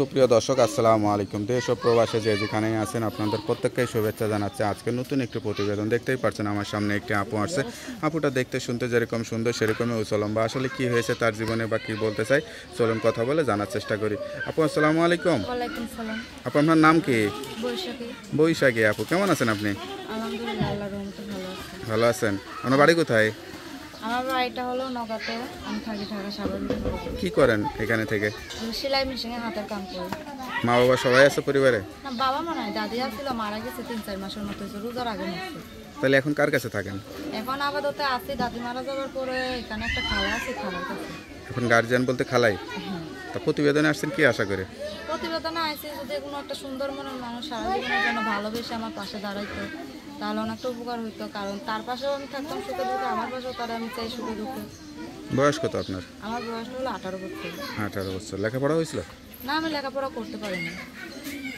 সুপ্রিয় দর্শক আসসালামু আলাইকুম দেশ ও প্রবাসে যে যেখানেই আছেন আপনাদের প্রত্যেককেই শুভেচ্ছা জানাচ্ছে আজকে নতুন একটি প্রতিবেদন দেখতেই পারছেন আমার সামনে একটি আপু আসছে আপুটা দেখতে শুনতে যেরকম সুন্দর সেরকমই বা আসলে কি হয়েছে তার জীবনে বা কি বলতে চাই চলুন কথা বলে জানার চেষ্টা করি আপু আসসালামু আলাইকুম আপু আপনার নাম কি বৈশাখী আপু কেমন আছেন আপনি ভালো আছেন আপনার বাড়ি কোথায় আমার বাড়িটা হলো নগাতে আমি থাকি ঢাকা সাগর কি করেন এখানে থেকে সেলাই মেশিনে হাতের কাম করি মা বাবা সবাই আছে পরিবারে না বাবা মা নাই দাদি ছিল মারা গেছে তিন চার মাসের মতো হয়েছে রোজার আগে মরছে তাহলে এখন কার কাছে থাকেন এখন আপাতত আছি দাদি মারা যাওয়ার পরে এখানে একটা খালা আছে খালার কাছে এখন গার্জিয়ান বলতে খালাই হ্যাঁ। তা প্রতিবেদনে আসছেন কি আশা করে প্রতিবেদনে আসছি যদি কোনো একটা সুন্দর মনের মানুষ সারা জীবনের জন্য ভালোবেসে আমার পাশে দাঁড়াইতো তাহলে অনেকটা উপকার হইতো কারণ তার পাশেও আমি থাকতাম সুখে দুঃখে আমার পাশেও তারা আমি চাই সুখে দুঃখে বয়স কত আপনার আমার বয়স হলো আঠারো বছর আঠারো বছর লেখাপড়া হয়েছিল না আমি লেখাপড়া করতে পারিনি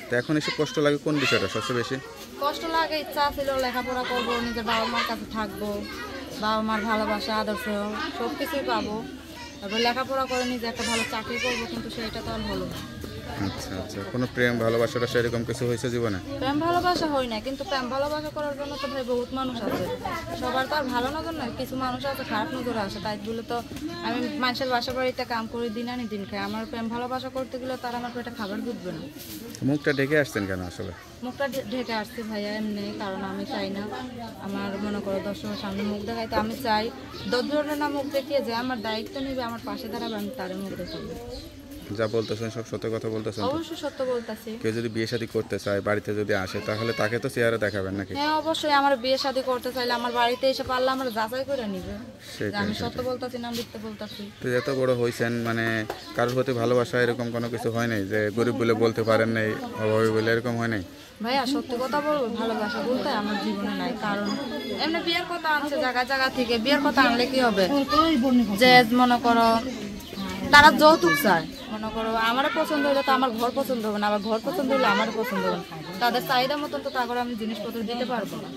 তো এখন এসে কষ্ট লাগে কোন বিষয়টা সবচেয়ে বেশি কষ্ট লাগে ইচ্ছা ছিল লেখাপড়া করব নিজের বাবা মার কাছে থাকবো বাবা মার ভালোবাসা আদর্শ সব কিছুই পাবো তারপর লেখাপড়া করে নিজে একটা ভালো চাকরি করবো কিন্তু সেটা তো আর হলো না আচ্ছা আচ্ছা কোনো প্রেম ভালোবাসাটা সেরকম কিছু হয়েছে জীবনে প্রেম ভালোবাসা হয় না কিন্তু প্রেম ভালোবাসা করার জন্য তো ভাই বহুত মানুষ আছে সবার তো আর ভালো নজর নয় কিছু মানুষ আছে খারাপ নজর আসে তাই তো আমি মানুষের বাসা বাড়িতে কাম করি দিন আনি দিন খাই আমার প্রেম ভালোবাসা করতে গেলে তার আমার পেটে খাবার ঢুকবে না মুখটা ঢেকে আসছেন কেন আসলে মুখটা ঢেকে আসছে ভাইয়া এমনি কারণ আমি চাই না আমার মনে করো দর্শকের সামনে মুখ দেখাই তো আমি চাই দশ ধরনের না মুখ দেখিয়ে যে আমার দায়িত্ব নেবে আমার পাশে দাঁড়াবে আমি তার মুখ দেখাবো যা বলতেছেন সব সত্য কথা বলতেছেন অবশ্যই সত্য বলতাছি কেউ যদি বিয়ে শাদী করতে চায় বাড়িতে যদি আসে তাহলে তাকে তো চেহারা দেখাবেন নাকি হ্যাঁ অবশ্যই আমার বিয়ে শাদী করতে চাইলে আমার বাড়িতে এসে পারলে আমার যাচাই করে নিবে আমি সত্য বলতাছি না মিথ্যে বলতাছি তো এত বড় হইছেন মানে কারোর প্রতি ভালোবাসা এরকম কোনো কিছু হয় নাই যে গরিব বলে বলতে পারেন নাই অভাবী বলে এরকম হয় নাই ভাইয়া সত্যি কথা বলবো ভালোবাসা বলতে আমার জীবনে নাই কারণ এমনি বিয়ের কথা আনছে জায়গা জায়গা থেকে বিয়ের কথা আনলে কি হবে যে মনে করো তারা যৌতুক চায় মনে করো আমার পছন্দ হলে তো আমার ঘর পছন্দ হবে না আমার ঘর পছন্দ হলে আমার পছন্দ হবে তাদের চাহিদা মতন তো তারপরে আমি জিনিসপত্র দিতে পারবো না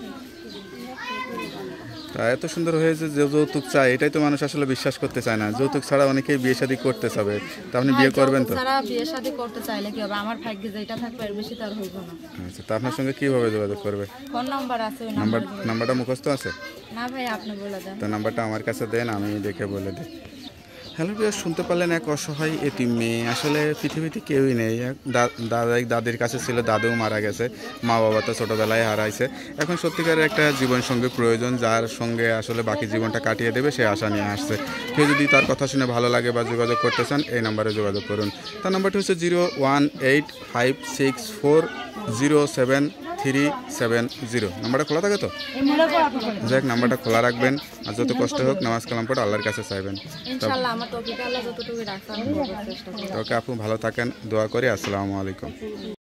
এত সুন্দর হয়েছে যে যৌতুক চায় এটাই তো মানুষ আসলে বিশ্বাস করতে চায় না যৌতুক ছাড়া অনেকে বিয়ে শাদী করতে চাবে তা আপনি হ্যাঁ, বিয়ে করবেন তো সারা বিয়ে শাদী করতে চাইলে কি হবে আমার ভাগ্যে যেটা থাকবে এর বেশি তার হইব না আচ্ছা তা আপনার সঙ্গে কিভাবে যোগাযোগ করবে ফোন নাম্বার আছে ওই নাম্বার নাম্বারটা মুখস্থ আছে না ভাই আপনি বলে দেন তো নাম্বারটা আমার কাছে দেন আমি দেখে বলে দিই হ্যালো প্রিয় শুনতে পারলেন এক অসহায় এটি মেয়ে আসলে পৃথিবীতে কেউই নেই দাদাই দাদির কাছে ছিল দাদুও মারা গেছে মা বাবা তো ছোটোবেলায় হারাইছে এখন সত্যিকারের একটা জীবন সঙ্গে প্রয়োজন যার সঙ্গে আসলে বাকি জীবনটা কাটিয়ে দেবে সে আশা নিয়ে আসছে কেউ যদি তার কথা শুনে ভালো লাগে বা যোগাযোগ করতে চান এই নাম্বারে যোগাযোগ করুন তার নাম্বারটি হচ্ছে zero one eight five six four zero seven three seven zero নাম্বারটা খোলা থাকে তো যাই নাম্বারটা খোলা রাখবেন আর যত কষ্ট হোক নামাজ কালাম পড়ে আল্লাহর কাছে চাইবেন ওকে আপু ভালো থাকেন দোয়া করি আসসালামু আলাইকুম